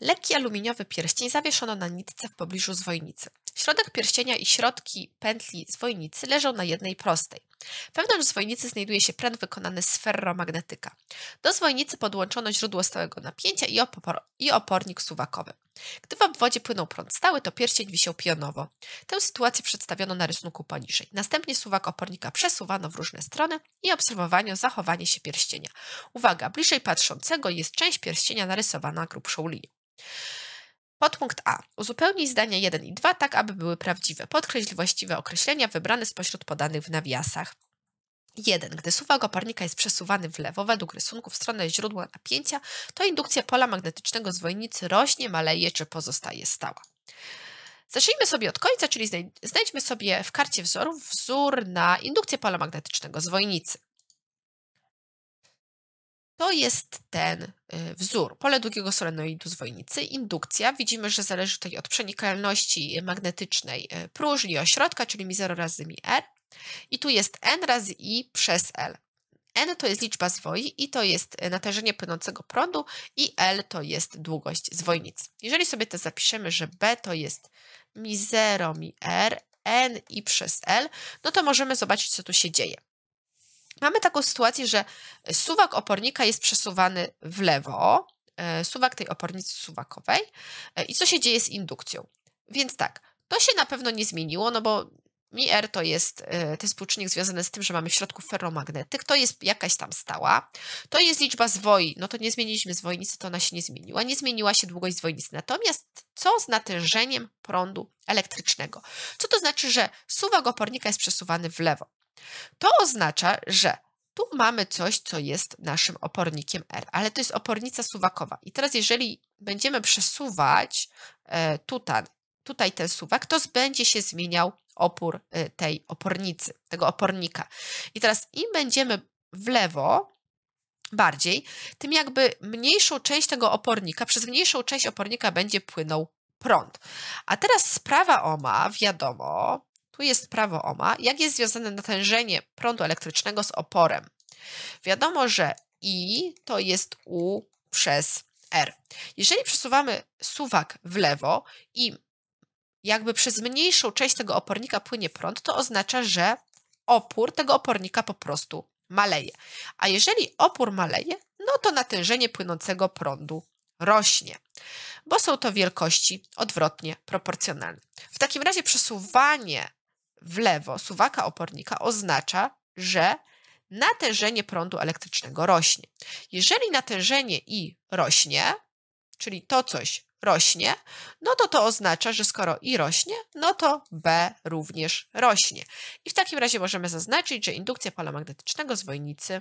Lekki aluminiowy pierścień zawieszono na nitce w pobliżu zwojnicy. Środek pierścienia i środki pętli zwojnicy leżą na jednej prostej. Wewnątrz zwojnicy znajduje się pręt wykonany z ferromagnetyka. Do zwojnicy podłączono źródło stałego napięcia i, opor i opornik suwakowy. Gdy w obwodzie płynął prąd stały, to pierścień wisiał pionowo. Tę sytuację przedstawiono na rysunku poniżej. Następnie suwak opornika przesuwano w różne strony i obserwowano zachowanie się pierścienia. Uwaga, bliżej patrzącego jest część pierścienia narysowana grubszą linią. Podpunkt A. Uzupełnij zdania 1 i 2 tak, aby były prawdziwe. Podkreśl właściwe określenia wybrane spośród podanych w nawiasach. 1. Gdy suwak oparnika jest przesuwany w lewo według rysunku w stronę źródła napięcia, to indukcja pola magnetycznego zwojnicy rośnie, maleje czy pozostaje stała. Zacznijmy sobie od końca, czyli znajdźmy sobie w karcie wzorów wzór na indukcję pola magnetycznego zwojnicy. To jest ten y, wzór. Pole długiego solenoidu zwojnicy. indukcja. Widzimy, że zależy tutaj od przenikalności magnetycznej y, próżni ośrodka, czyli mi 0 razy mi R. I tu jest N razy I przez L. N to jest liczba zwoi i to jest y, natężenie płynącego prądu i L to jest długość zwojnic. Jeżeli sobie to zapiszemy, że B to jest mi 0 mi R, N i przez L, no to możemy zobaczyć, co tu się dzieje mamy taką sytuację, że e, suwak opornika jest przesuwany w lewo, e, suwak tej opornicy suwakowej. E, I co się dzieje z indukcją? Więc tak, to się na pewno nie zmieniło, no bo MIR to jest, to jest współczynnik związany z tym, że mamy w środku ferromagnetyk, to jest jakaś tam stała. To jest liczba zwoi, no to nie zmieniliśmy zwojnicy, to ona się nie zmieniła. Nie zmieniła się długość zwojnicy. Natomiast co z natężeniem prądu elektrycznego? Co to znaczy, że suwak opornika jest przesuwany w lewo? To oznacza, że tu mamy coś, co jest naszym opornikiem R, ale to jest opornica suwakowa. I teraz, jeżeli będziemy przesuwać e, tutaj, tutaj ten suwak, to będzie się zmieniał opór e, tej opornicy, tego opornika. I teraz im będziemy w lewo bardziej, tym jakby mniejszą część tego opornika, przez mniejszą część opornika będzie płynął prąd. A teraz sprawa OMA, wiadomo, tu jest prawo Ohma. Jak jest związane natężenie prądu elektrycznego z oporem? Wiadomo, że I to jest U przez R. Jeżeli przesuwamy suwak w lewo i jakby przez mniejszą część tego opornika płynie prąd, to oznacza, że opór tego opornika po prostu maleje. A jeżeli opór maleje, no to natężenie płynącego prądu rośnie, bo są to wielkości odwrotnie proporcjonalne. W takim razie przesuwanie w lewo suwaka opornika oznacza, że natężenie prądu elektrycznego rośnie. Jeżeli natężenie I rośnie, czyli to coś rośnie, no to to oznacza, że skoro I rośnie, no to B również rośnie. I w takim razie możemy zaznaczyć, że indukcja pola magnetycznego zwojnicy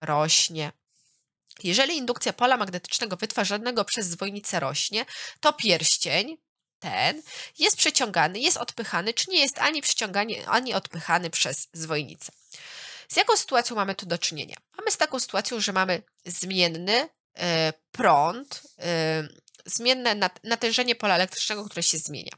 rośnie. Jeżeli indukcja pola magnetycznego wytwarzanego przez zwojnicę rośnie, to pierścień ten jest przyciągany, jest odpychany, czy nie jest ani przyciągany, ani odpychany przez zwojnicę. Z jaką sytuacją mamy tu do czynienia? Mamy z taką sytuacją, że mamy zmienny y, prąd, y, zmienne nat natężenie pola elektrycznego, które się zmienia.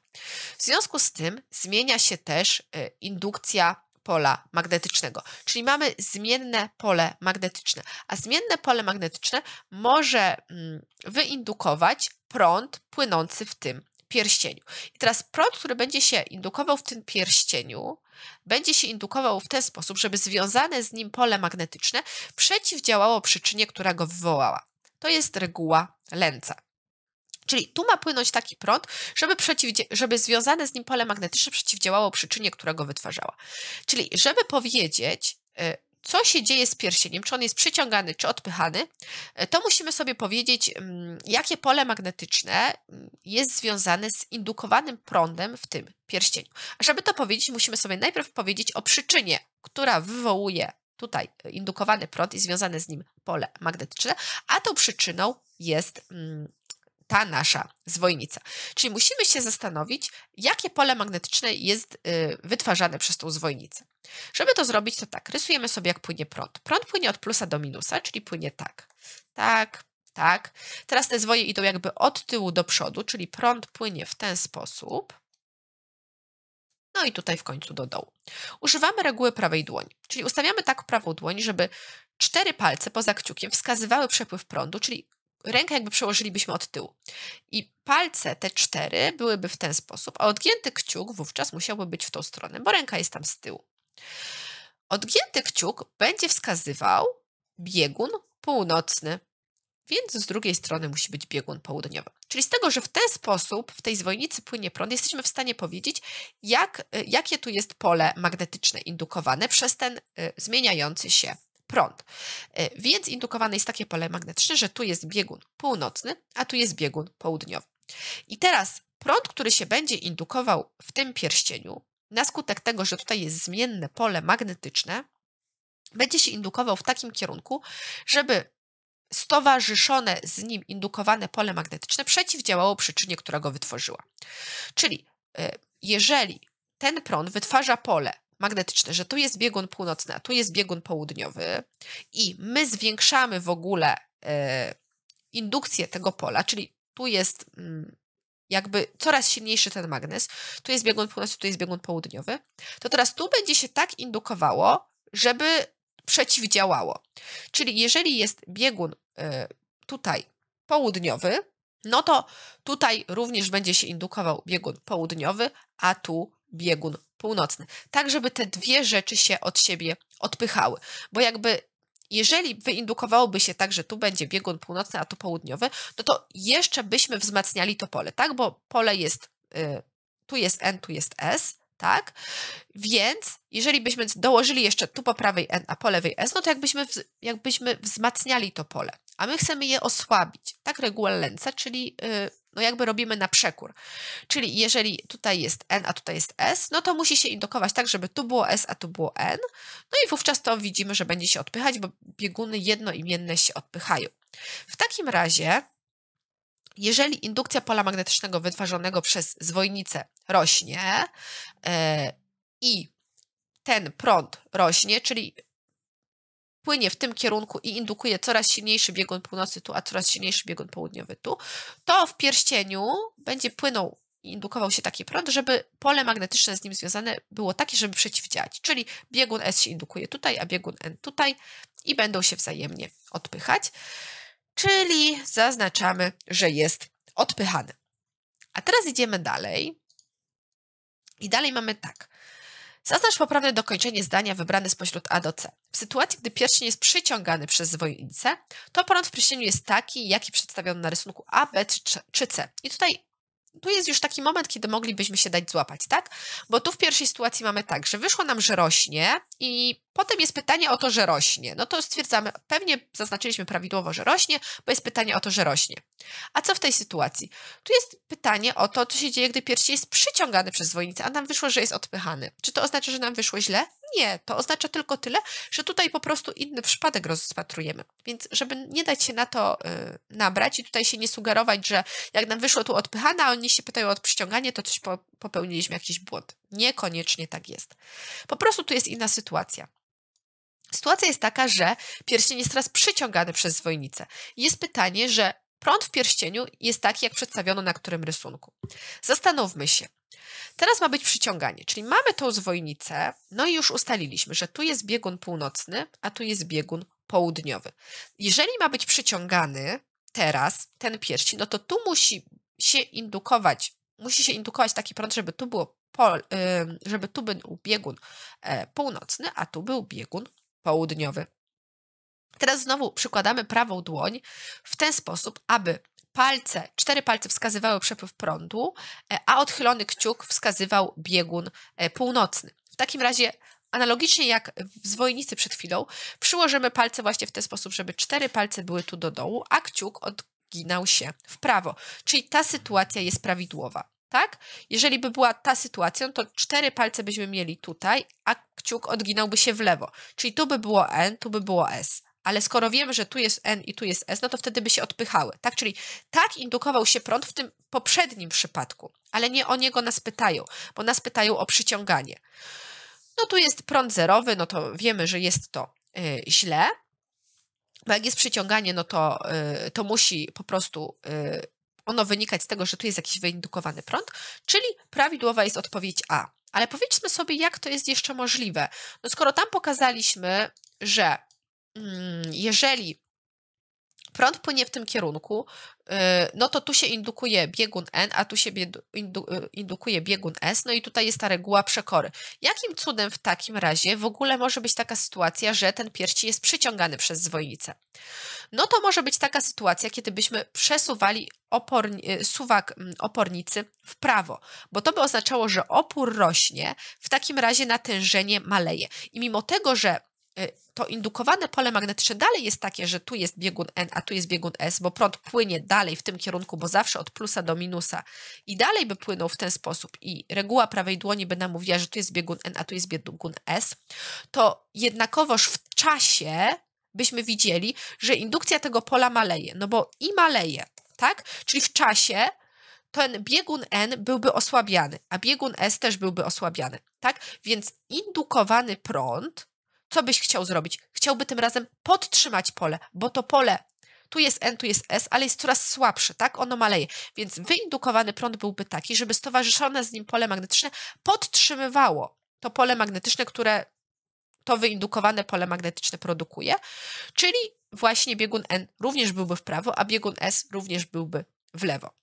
W związku z tym zmienia się też y, indukcja pola magnetycznego, czyli mamy zmienne pole magnetyczne, a zmienne pole magnetyczne może mm, wyindukować prąd płynący w tym pierścieniu. I teraz prąd, który będzie się indukował w tym pierścieniu, będzie się indukował w ten sposób, żeby związane z nim pole magnetyczne przeciwdziałało przyczynie, która go wywołała. To jest reguła lęca. Czyli tu ma płynąć taki prąd, żeby, żeby związane z nim pole magnetyczne przeciwdziałało przyczynie, która go wytwarzała. Czyli żeby powiedzieć, y, co się dzieje z pierścieniem, czy on jest przyciągany, czy odpychany, e, to musimy sobie powiedzieć, mm, jakie pole magnetyczne mm, jest związane z indukowanym prądem w tym pierścieniu. A żeby to powiedzieć, musimy sobie najpierw powiedzieć o przyczynie, która wywołuje tutaj e, indukowany prąd i związane z nim pole magnetyczne, a tą przyczyną jest mm, ta nasza zwojnica. Czyli musimy się zastanowić, jakie pole magnetyczne jest y, wytwarzane przez tą zwojnicę. Żeby to zrobić, to tak, rysujemy sobie, jak płynie prąd. Prąd płynie od plusa do minusa, czyli płynie tak, tak, tak. Teraz te zwoje idą jakby od tyłu do przodu, czyli prąd płynie w ten sposób. No i tutaj w końcu do dołu. Używamy reguły prawej dłoni, czyli ustawiamy tak prawą dłoń, żeby cztery palce poza kciukiem wskazywały przepływ prądu, czyli rękę jakby przełożylibyśmy od tyłu. I palce te cztery byłyby w ten sposób, a odgięty kciuk wówczas musiałby być w tą stronę, bo ręka jest tam z tyłu. Odgięty kciuk będzie wskazywał biegun północny, więc z drugiej strony musi być biegun południowy. Czyli z tego, że w ten sposób w tej zwojnicy płynie prąd, jesteśmy w stanie powiedzieć, jak, y, jakie tu jest pole magnetyczne indukowane przez ten y, zmieniający się prąd. E, więc indukowane jest takie pole magnetyczne, że tu jest biegun północny, a tu jest biegun południowy. I teraz prąd, który się będzie indukował w tym pierścieniu, na skutek tego, że tutaj jest zmienne pole magnetyczne, będzie się indukował w takim kierunku, żeby stowarzyszone z nim indukowane pole magnetyczne przeciwdziałało przyczynie, która go wytworzyła. Czyli e, jeżeli ten prąd wytwarza pole, magnetyczny, że tu jest biegun północny, a tu jest biegun południowy i my zwiększamy w ogóle e, indukcję tego pola, czyli tu jest mm, jakby coraz silniejszy ten magnes, tu jest biegun północny, tu jest biegun południowy, to teraz tu będzie się tak indukowało, żeby przeciwdziałało. Czyli jeżeli jest biegun e, tutaj południowy, no to tutaj również będzie się indukował biegun południowy, a tu biegun północny. Tak, żeby te dwie rzeczy się od siebie odpychały. Bo jakby jeżeli wyindukowałoby się tak, że tu będzie biegun północny, a tu południowy, no to jeszcze byśmy wzmacniali to pole, tak? Bo pole jest, y, tu jest N, tu jest S, tak? Więc jeżeli byśmy dołożyli jeszcze tu po prawej N, a po lewej S, no to jakbyśmy, jakbyśmy wzmacniali to pole, a my chcemy je osłabić, tak? Reguła lęca, czyli y, no jakby robimy na przekór. Czyli jeżeli tutaj jest n, a tutaj jest s, no to musi się indukować tak, żeby tu było s, a tu było n. No i wówczas to widzimy, że będzie się odpychać, bo bieguny jednoimienne się odpychają. W takim razie, jeżeli indukcja pola magnetycznego wytwarzonego przez zwojnicę rośnie yy, i ten prąd rośnie, czyli płynie w tym kierunku i indukuje coraz silniejszy biegun północy tu, a coraz silniejszy biegun południowy tu, to w pierścieniu będzie płynął i indukował się taki prąd, żeby pole magnetyczne z nim związane było takie, żeby przeciwdziałać. Czyli biegun S się indukuje tutaj, a biegun N tutaj i będą się wzajemnie odpychać. Czyli zaznaczamy, że jest odpychany. A teraz idziemy dalej. I dalej mamy tak. Zaznacz poprawne dokończenie zdania wybrane spośród A do C. W sytuacji, gdy pierścień jest przyciągany przez zwojnicę, to prąd w pierścieniu jest taki, jaki przedstawiono na rysunku A, B czy C. I tutaj tu jest już taki moment, kiedy moglibyśmy się dać złapać, tak? Bo tu w pierwszej sytuacji mamy tak, że wyszło nam, że rośnie, i potem jest pytanie o to, że rośnie. No to stwierdzamy, pewnie zaznaczyliśmy prawidłowo, że rośnie, bo jest pytanie o to, że rośnie. A co w tej sytuacji? Tu jest pytanie o to, co się dzieje, gdy pierścień jest przyciągany przez dzwonnicę, a nam wyszło, że jest odpychany. Czy to oznacza, że nam wyszło źle? Nie, to oznacza tylko tyle, że tutaj po prostu inny przypadek rozpatrujemy. Więc żeby nie dać się na to y, nabrać i tutaj się nie sugerować, że jak nam wyszło tu odpychane, a oni się pytają o przyciąganie, to coś po, popełniliśmy jakiś błąd. Niekoniecznie tak jest. Po prostu tu jest inna sytuacja sytuacja? Sytuacja jest taka, że pierścień jest teraz przyciągany przez zwojnicę. Jest pytanie, że prąd w pierścieniu jest taki, jak przedstawiono na którym rysunku. Zastanówmy się. Teraz ma być przyciąganie, czyli mamy tą zwojnicę, no i już ustaliliśmy, że tu jest biegun północny, a tu jest biegun południowy. Jeżeli ma być przyciągany teraz ten pierścień, no to tu musi się indukować, musi się indukować taki prąd, żeby tu było pol, żeby tu był biegun e, północny, a tu był biegun południowy. Teraz znowu przykładamy prawą dłoń w ten sposób, aby palce, cztery palce wskazywały przepływ prądu, e, a odchylony kciuk wskazywał biegun e, północny. W takim razie analogicznie jak w zwojnicy przed chwilą, przyłożymy palce właśnie w ten sposób, żeby cztery palce były tu do dołu, a kciuk odginał się w prawo. Czyli ta sytuacja jest prawidłowa tak? Jeżeli by była ta sytuacja, no to cztery palce byśmy mieli tutaj, a kciuk odginałby się w lewo. Czyli tu by było N, tu by było S. Ale skoro wiemy, że tu jest N i tu jest S, no to wtedy by się odpychały, tak? Czyli tak indukował się prąd w tym poprzednim przypadku, ale nie o niego nas pytają, bo nas pytają o przyciąganie. No tu jest prąd zerowy, no to wiemy, że jest to y, źle. Bo jak jest przyciąganie, no to, y, to musi po prostu yy, ono wynikać z tego, że tu jest jakiś wyindukowany prąd, czyli prawidłowa jest odpowiedź A. Ale powiedzmy sobie, jak to jest jeszcze możliwe. No skoro tam pokazaliśmy, że mm, jeżeli prąd płynie w tym kierunku, y, no to tu się indukuje biegun N, a tu się y, indukuje biegun S, no i tutaj jest ta reguła przekory. Jakim cudem w takim razie w ogóle może być taka sytuacja, że ten pierścień jest przyciągany przez zwojnicę? No to może być taka sytuacja, kiedy byśmy przesuwali oporni y, suwak opornicy w prawo, bo to by oznaczało, że opór rośnie, w takim razie natężenie maleje. I mimo tego, że E, to indukowane pole magnetyczne dalej jest takie, że tu jest biegun N, a tu jest biegun S, bo prąd płynie dalej w tym kierunku, bo zawsze od plusa do minusa i dalej by płynął w ten sposób i reguła prawej dłoni by nam mówiła, że tu jest biegun N, a tu jest biegun S, to jednakowoż w czasie byśmy widzieli, że indukcja tego pola maleje, no bo i maleje, tak? Czyli w czasie ten biegun N byłby osłabiany, a biegun S też byłby osłabiany, tak? Więc indukowany prąd co byś chciał zrobić? Chciałby tym razem podtrzymać pole, bo to pole tu jest N, tu jest S, ale jest coraz słabsze, tak? Ono maleje. Więc wyindukowany prąd byłby taki, żeby stowarzyszone z nim pole magnetyczne podtrzymywało to pole magnetyczne, które to wyindukowane pole magnetyczne produkuje, czyli właśnie biegun N również byłby w prawo, a biegun S również byłby w lewo.